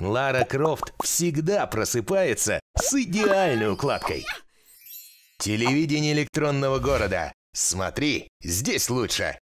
Лара Крофт всегда просыпается с идеальной укладкой. Телевидение электронного города. Смотри, здесь лучше.